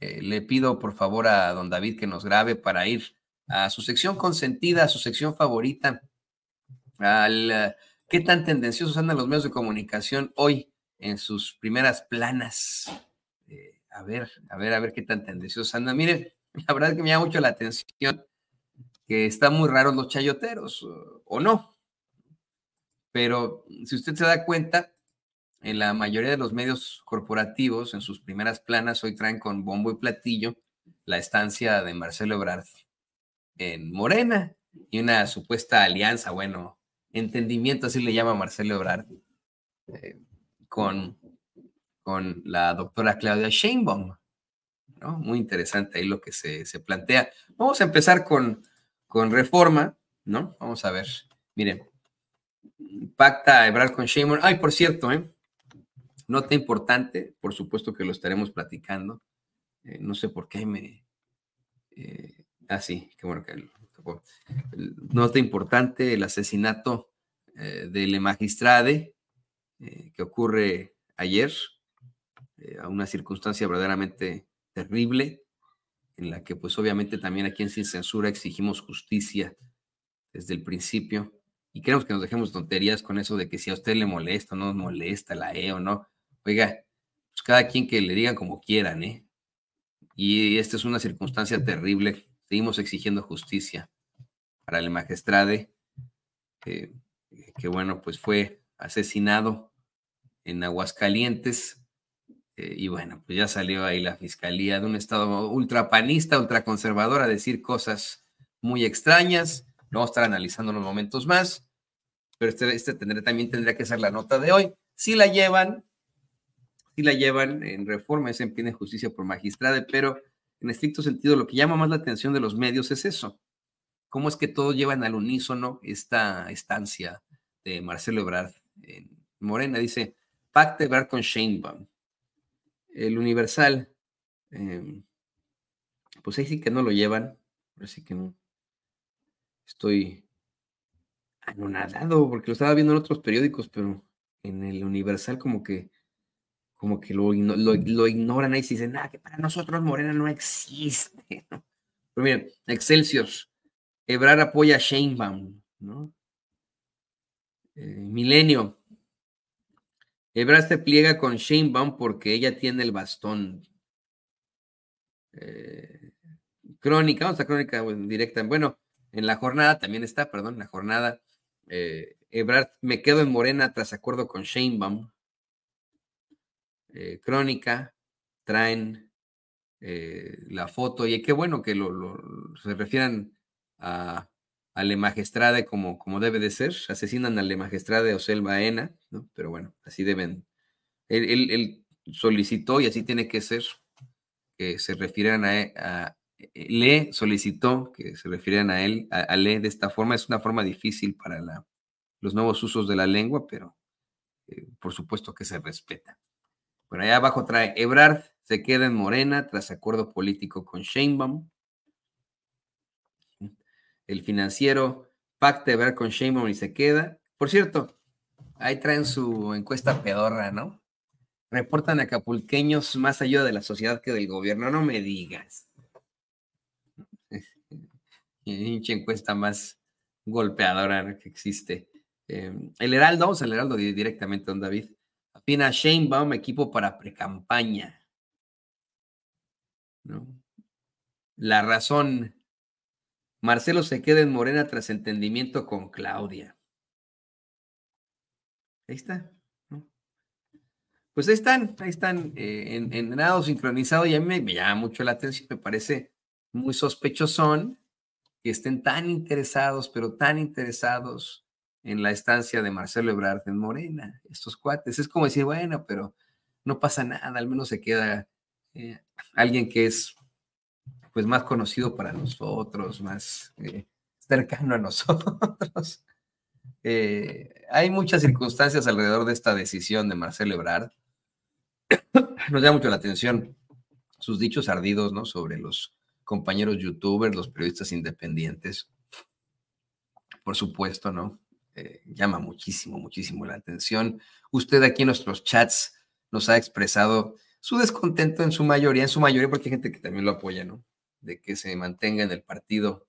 Eh, le pido por favor a don David que nos grabe para ir a su sección consentida, a su sección favorita, al eh, qué tan tendenciosos andan los medios de comunicación hoy en sus primeras planas. Eh, a ver, a ver, a ver qué tan tendenciosos andan. Mire, la verdad es que me llama mucho la atención que están muy raros los chayoteros, o no. Pero si usted se da cuenta, en la mayoría de los medios corporativos, en sus primeras planas, hoy traen con bombo y platillo la estancia de Marcelo Ebrard en Morena y una supuesta alianza, bueno, entendimiento, así le llama Marcelo Ebrard, eh, con, con la doctora Claudia Sheinbaum. ¿no? Muy interesante ahí lo que se, plantea. Vamos a empezar con, reforma, ¿no? Vamos a ver. Miren, pacta Ebrard con Sheinbaum. Ay, por cierto, ¿eh? Nota importante, por supuesto que lo estaremos platicando. Eh, no sé por qué me... Eh, ah, sí, qué bueno que... Nota importante, el asesinato eh, del magistrade eh, que ocurre ayer, a una circunstancia verdaderamente terrible, en la que pues obviamente también aquí en Sin Censura exigimos justicia desde el principio y queremos que nos dejemos tonterías con eso de que si a usted le molesta o no molesta la E o no oiga, pues cada quien que le digan como quieran, ¿eh? Y esta es una circunstancia terrible. Seguimos exigiendo justicia para el magistrade, eh, que bueno, pues fue asesinado en Aguascalientes. Eh, y bueno, pues ya salió ahí la fiscalía de un estado ultrapanista, ultraconservador a decir cosas muy extrañas. Lo vamos a estar analizando en unos momentos más. Pero este, este, tendré, también tendría que ser la nota de hoy. Si la llevan, la llevan en reforma, es en pie justicia por magistrada, pero en estricto sentido lo que llama más la atención de los medios es eso. ¿Cómo es que todos llevan al unísono esta estancia de Marcelo Ebrard en Morena? Dice, pacte Ebrard con Sheinbaum. El Universal, em, pues ahí sí que no lo llevan, así que no. Estoy anonadado porque lo estaba viendo en otros periódicos, pero en el Universal como que como que lo, ignoran ahí y dicen, nada, ah, que para nosotros Morena no existe. Pero miren, Excelsior, Ebrar apoya a Sheinbaum, ¿no? Eh, Milenio, Ebrar se pliega con Sheinbaum porque ella tiene el bastón. Eh, crónica, vamos a crónica directa. Bueno, en la jornada también está, perdón, en la jornada. Eh, me quedo en Morena tras acuerdo con Sheinbaum. Eh, crónica, traen eh, la foto y qué bueno que lo, se refieran a, a Le Magistrade como, como debe de ser. Asesinan a Le magistrada o selvaena ¿no? pero bueno, así deben. Él, solicitó y así tiene que ser que se refieran a, e, a eh, le solicitó que se refieran a él, a, le de esta forma. Es una forma difícil para la, los nuevos usos de la lengua, pero por supuesto que se respeta. Por allá abajo trae Ebrard, se queda en Morena tras acuerdo político con Sheinbaum. El financiero pacta Ebrard con Sheinbaum y se queda. Por cierto, ahí traen su encuesta pedorra, ¿no? Reportan acapulqueños más ayuda de la sociedad que del gobierno. No me digas. Inche encuesta más golpeadora que existe. Em, el Heraldo, vamos al Heraldo directamente, don David. Apenas Sheinbaum equipo para precampaña. ¿No? La razón. Marcelo se queda en Morena tras entendimiento con Claudia. Ahí está. Pues ahí están, ahí están eh, en, en grado sincronizado y a mí me, me llama mucho la atención, me parece muy sospechosón que estén tan interesados, pero tan interesados en la estancia de Marcelo Ebrard en Morena, estos cuates. Es como decir, bueno, pero no pasa nada, al menos se queda eh, alguien que es pues más conocido para nosotros, más eh, cercano a nosotros. Eh, hay muchas circunstancias alrededor de esta decisión de Marcelo Ebrard. Nos llama mucho la atención sus dichos ardidos, ¿no? Sobre los compañeros youtubers, los periodistas independientes. Por supuesto, ¿no? Eh, llama muchísimo, muchísimo la atención. Usted aquí en nuestros chats nos ha expresado su descontento en su mayoría, en su mayoría porque hay gente que también lo apoya, ¿no? De que se mantenga en el partido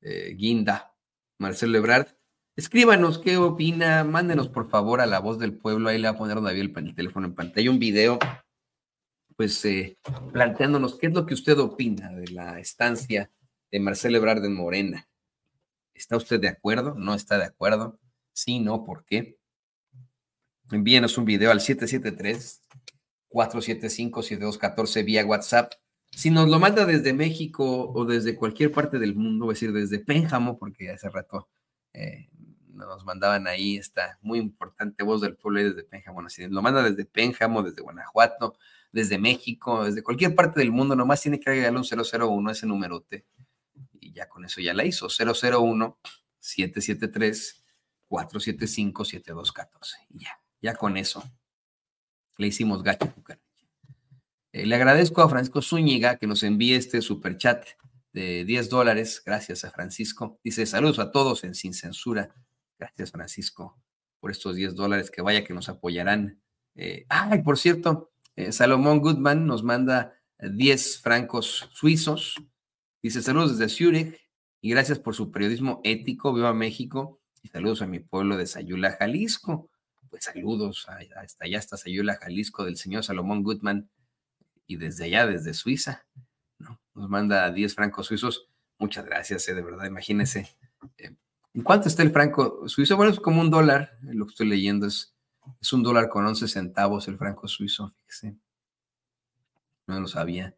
eh, Guinda, Marcelo Ebrard. Escríbanos qué opina, mándenos por favor a la voz del pueblo, ahí le va a poner David el, el teléfono en pantalla, un video, pues eh, planteándonos qué es lo que usted opina de la estancia de Marcelo Ebrard en Morena. ¿Está usted de acuerdo? ¿No está de acuerdo? Sí, no, ¿por qué? Envíenos un video al 773-475-7214 vía WhatsApp. Si nos lo manda desde México o desde cualquier parte del mundo, es decir, desde Pénjamo, porque hace rato eh, nos mandaban ahí esta muy importante voz del pueblo desde Pénjamo. nos lo manda desde Pénjamo, desde Guanajuato, desde México, desde cualquier parte del mundo, nomás tiene que agregarle un 001 ese numerote ya con eso ya la hizo. 001-773-475-7214. Y ya, ya con eso le hicimos gacha eh, le agradezco a Francisco Zúñiga que nos envíe este superchat de 10 dólares. Gracias a Francisco. Dice saludos a todos en Sin Censura. Gracias, Francisco, por estos 10 dólares que vaya que nos apoyarán. Eh, ay, por cierto, eh, Salomón Goodman nos manda 10 francos suizos. Dice, saludos desde Zurich y gracias por su periodismo ético. Viva México y saludos a mi pueblo de Sayula, Jalisco. Pues saludos hasta allá, está Sayula, Jalisco, del señor Salomón Goodman y desde allá, desde Suiza. ¿no? Nos manda 10 francos suizos. Muchas gracias, eh, de verdad, imagínense. Eh, ¿En cuánto está el franco suizo? Bueno, es como un dólar, eh, lo que estoy leyendo es, es un dólar con 11 centavos el franco suizo, fíjese. No lo sabía.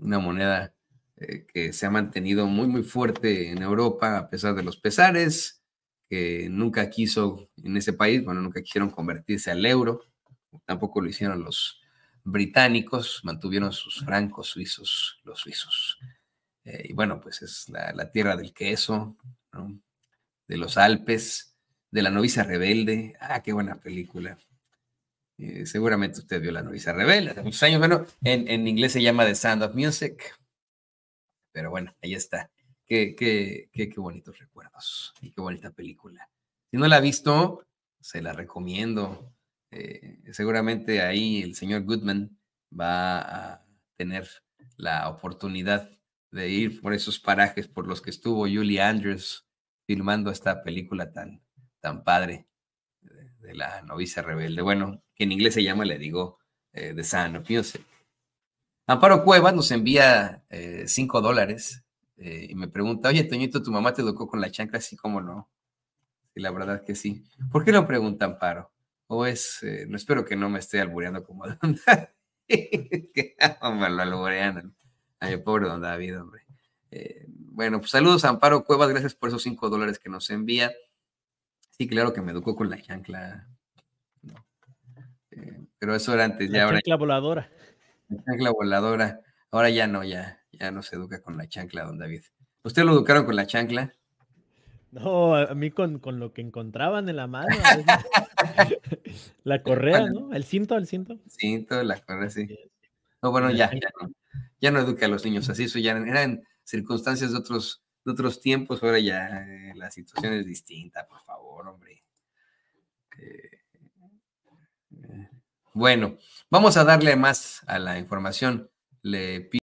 una moneda eh, que se ha mantenido muy, muy fuerte en Europa a pesar de los pesares, que nunca quiso en ese país, bueno, nunca quisieron convertirse al euro, tampoco lo hicieron los británicos, mantuvieron sus francos suizos, los suizos. Eh, y bueno, pues es la, tierra del queso, de los Alpes, de la novicia rebelde. Ah, qué buena película. Eh, seguramente usted vio la novicia rebelde hace muchos años. Bueno, en, en inglés se llama The Sound of Music. Pero bueno, ahí está. Qué, qué, qué, bonitos recuerdos y qué bonita película. Si no la ha visto, se la recomiendo. Eh, seguramente ahí el señor Goodman va a tener la oportunidad de ir por esos parajes por los que estuvo Julie Andrews filmando esta película tan, tan padre de, la novicia rebelde. Bueno, que en inglés se llama, le digo, eh, The Sound of Music. Amparo Cuevas nos envía eh, cinco dólares eh, y me pregunta, oye, Toñito, ¿tu mamá te educó con la chancla? Sí, cómo no. Y la verdad que sí. ¿Por qué lo pregunta Amparo? O es, eh, no espero que no me esté albureando como Don David. lo alburean Ay, pobre Don David, hombre. bueno, pues saludos Amparo Cuevas, gracias por esos cinco dólares que nos envía. Sí, claro que me educó con la chancla. pero eso era antes, ya ahora. Chancla voladora. La chancla voladora. Ahora ya no, ya, ya no se educa con la chancla, don David. ¿Usted lo educaron con la chancla? No, a mí con, con lo que encontraban en la mano. la correa, ¿no? El cinto, el cinto. cinto, la correa, sí. No, bueno, ya, ya no. educa a los niños así, eso ya eran circunstancias de otros, de otros tiempos, ahora ya eh, la situación es distinta, por favor, hombre. Eh, bueno, vamos a darle más a la información. Le